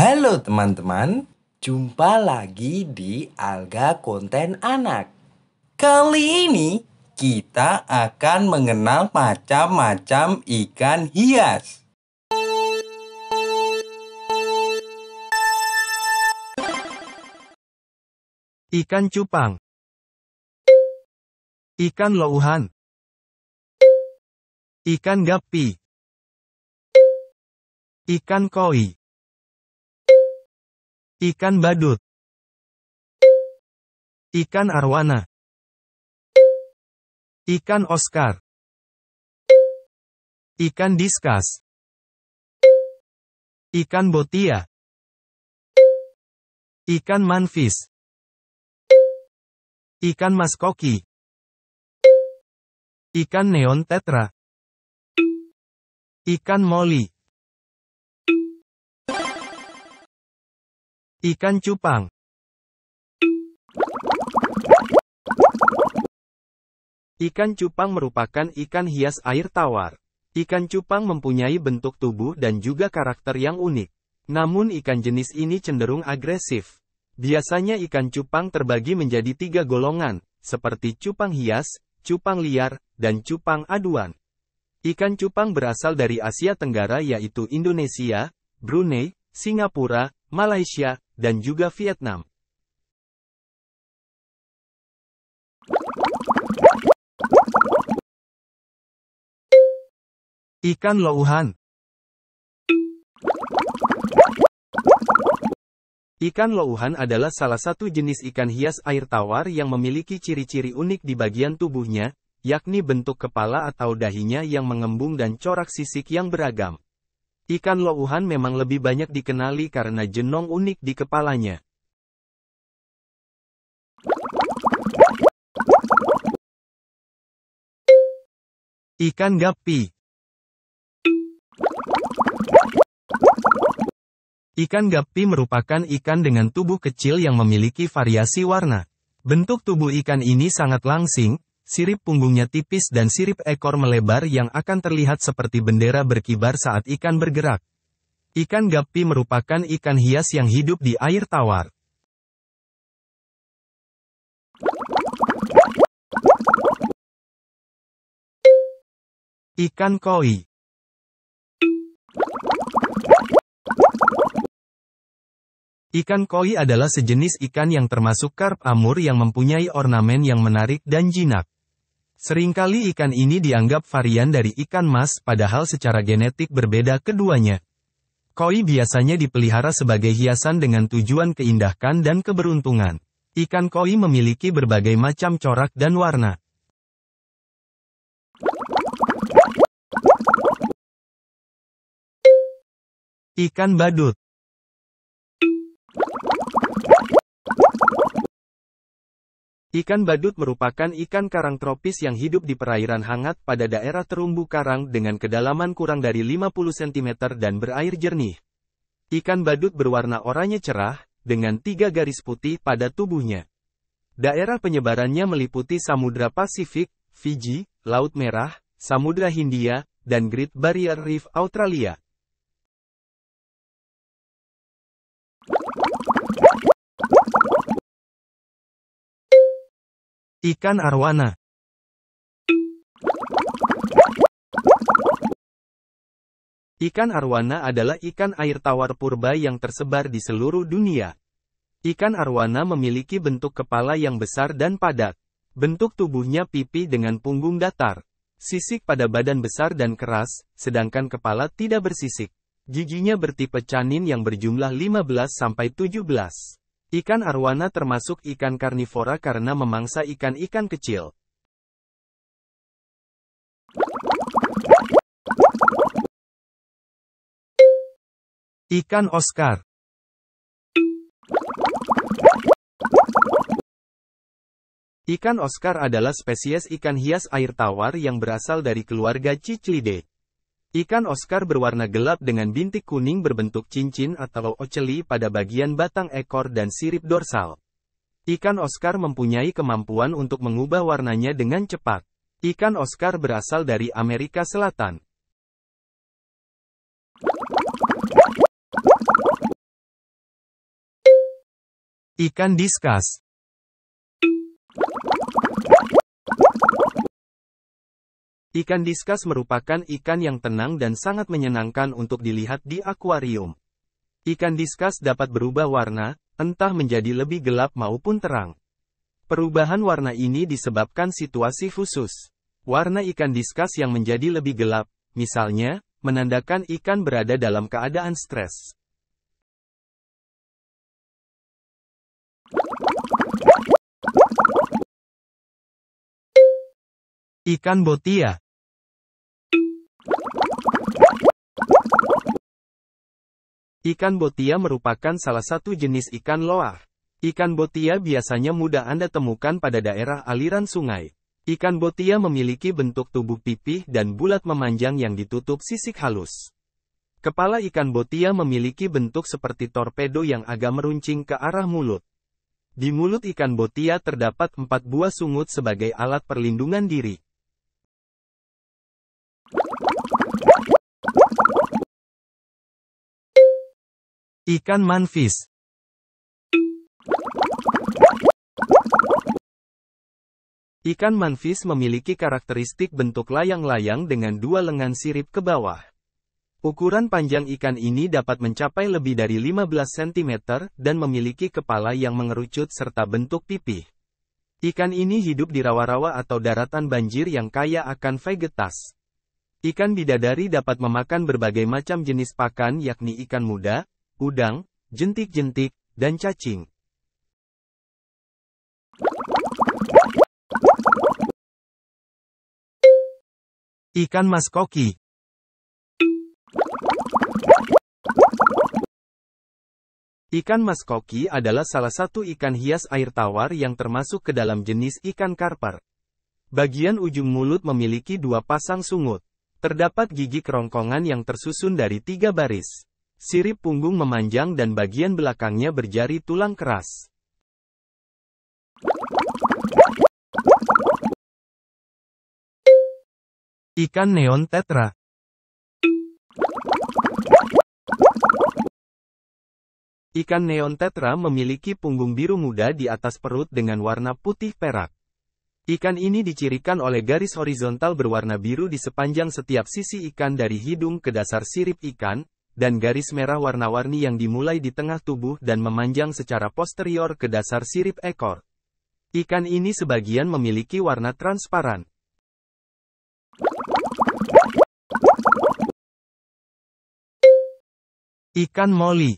Halo teman-teman, jumpa lagi di Alga Konten Anak. Kali ini kita akan mengenal macam-macam ikan hias. Ikan cupang Ikan louhan Ikan gapi Ikan koi Ikan badut. Ikan arwana. Ikan Oscar. Ikan diskas. Ikan botia. Ikan manfis. Ikan maskoki. Ikan neon tetra. Ikan molly. Ikan cupang. Ikan cupang merupakan ikan hias air tawar. Ikan cupang mempunyai bentuk tubuh dan juga karakter yang unik. Namun ikan jenis ini cenderung agresif. Biasanya ikan cupang terbagi menjadi tiga golongan, seperti cupang hias, cupang liar, dan cupang aduan. Ikan cupang berasal dari Asia Tenggara yaitu Indonesia, Brunei, Singapura, Malaysia, dan juga Vietnam. Ikan louhan Ikan louhan adalah salah satu jenis ikan hias air tawar yang memiliki ciri-ciri unik di bagian tubuhnya, yakni bentuk kepala atau dahinya yang mengembung dan corak sisik yang beragam. Ikan louhan memang lebih banyak dikenali karena jenong unik di kepalanya. Ikan gapi Ikan gapi merupakan ikan dengan tubuh kecil yang memiliki variasi warna. Bentuk tubuh ikan ini sangat langsing, sirip punggungnya tipis dan sirip ekor melebar yang akan terlihat seperti bendera berkibar saat ikan bergerak. Ikan gapi merupakan ikan hias yang hidup di air tawar. Ikan koi Ikan koi adalah sejenis ikan yang termasuk karp amur yang mempunyai ornamen yang menarik dan jinak. Seringkali ikan ini dianggap varian dari ikan mas padahal secara genetik berbeda keduanya. Koi biasanya dipelihara sebagai hiasan dengan tujuan keindahan dan keberuntungan. Ikan koi memiliki berbagai macam corak dan warna. Ikan badut Ikan badut merupakan ikan karang tropis yang hidup di perairan hangat pada daerah terumbu karang dengan kedalaman kurang dari 50 cm dan berair jernih. Ikan badut berwarna oranye cerah, dengan tiga garis putih pada tubuhnya. Daerah penyebarannya meliputi Samudra Pasifik, Fiji, Laut Merah, Samudra Hindia, dan Great Barrier Reef Australia. Ikan arwana Ikan arwana adalah ikan air tawar purba yang tersebar di seluruh dunia. Ikan arwana memiliki bentuk kepala yang besar dan padat. Bentuk tubuhnya pipi dengan punggung datar. Sisik pada badan besar dan keras, sedangkan kepala tidak bersisik. Giginya bertipe canin yang berjumlah 15-17. Ikan arwana termasuk ikan karnivora karena memangsa ikan-ikan kecil. Ikan Oscar Ikan Oscar adalah spesies ikan hias air tawar yang berasal dari keluarga Cichlidae. Ikan Oscar berwarna gelap dengan bintik kuning berbentuk cincin atau oceli pada bagian batang ekor dan sirip dorsal. Ikan Oscar mempunyai kemampuan untuk mengubah warnanya dengan cepat. Ikan Oscar berasal dari Amerika Selatan. Ikan diskas Ikan diskus merupakan ikan yang tenang dan sangat menyenangkan untuk dilihat di akuarium. Ikan diskus dapat berubah warna, entah menjadi lebih gelap maupun terang. Perubahan warna ini disebabkan situasi khusus. Warna ikan diskus yang menjadi lebih gelap, misalnya, menandakan ikan berada dalam keadaan stres. Ikan botia. Ikan botia merupakan salah satu jenis ikan loah. Ikan botia biasanya mudah Anda temukan pada daerah aliran sungai. Ikan botia memiliki bentuk tubuh pipih dan bulat memanjang yang ditutup sisik halus. Kepala ikan botia memiliki bentuk seperti torpedo yang agak meruncing ke arah mulut. Di mulut ikan botia terdapat empat buah sungut sebagai alat perlindungan diri. Ikan manfis. Ikan manfis memiliki karakteristik bentuk layang-layang dengan dua lengan sirip ke bawah. Ukuran panjang ikan ini dapat mencapai lebih dari 15 cm dan memiliki kepala yang mengerucut serta bentuk pipih. Ikan ini hidup di rawa-rawa atau daratan banjir yang kaya akan vegetas. Ikan bidadari dapat memakan berbagai macam jenis pakan yakni ikan muda, udang, jentik-jentik, dan cacing. Ikan mas koki. Ikan mas koki adalah salah satu ikan hias air tawar yang termasuk ke dalam jenis ikan karper. Bagian ujung mulut memiliki dua pasang sungut. Terdapat gigi kerongkongan yang tersusun dari tiga baris. Sirip punggung memanjang dan bagian belakangnya berjari tulang keras. Ikan neon tetra Ikan neon tetra memiliki punggung biru muda di atas perut dengan warna putih perak. Ikan ini dicirikan oleh garis horizontal berwarna biru di sepanjang setiap sisi ikan dari hidung ke dasar sirip ikan, dan garis merah warna-warni yang dimulai di tengah tubuh dan memanjang secara posterior ke dasar sirip ekor. Ikan ini sebagian memiliki warna transparan. Ikan Molly.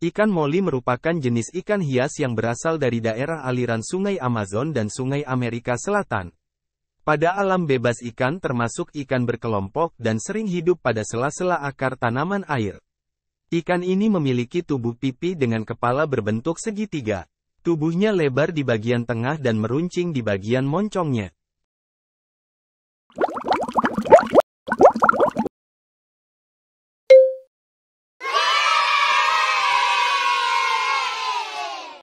Ikan Molly merupakan jenis ikan hias yang berasal dari daerah aliran sungai Amazon dan sungai Amerika Selatan. Pada alam bebas ikan termasuk ikan berkelompok dan sering hidup pada sela-sela akar tanaman air. Ikan ini memiliki tubuh pipi dengan kepala berbentuk segitiga. Tubuhnya lebar di bagian tengah dan meruncing di bagian moncongnya.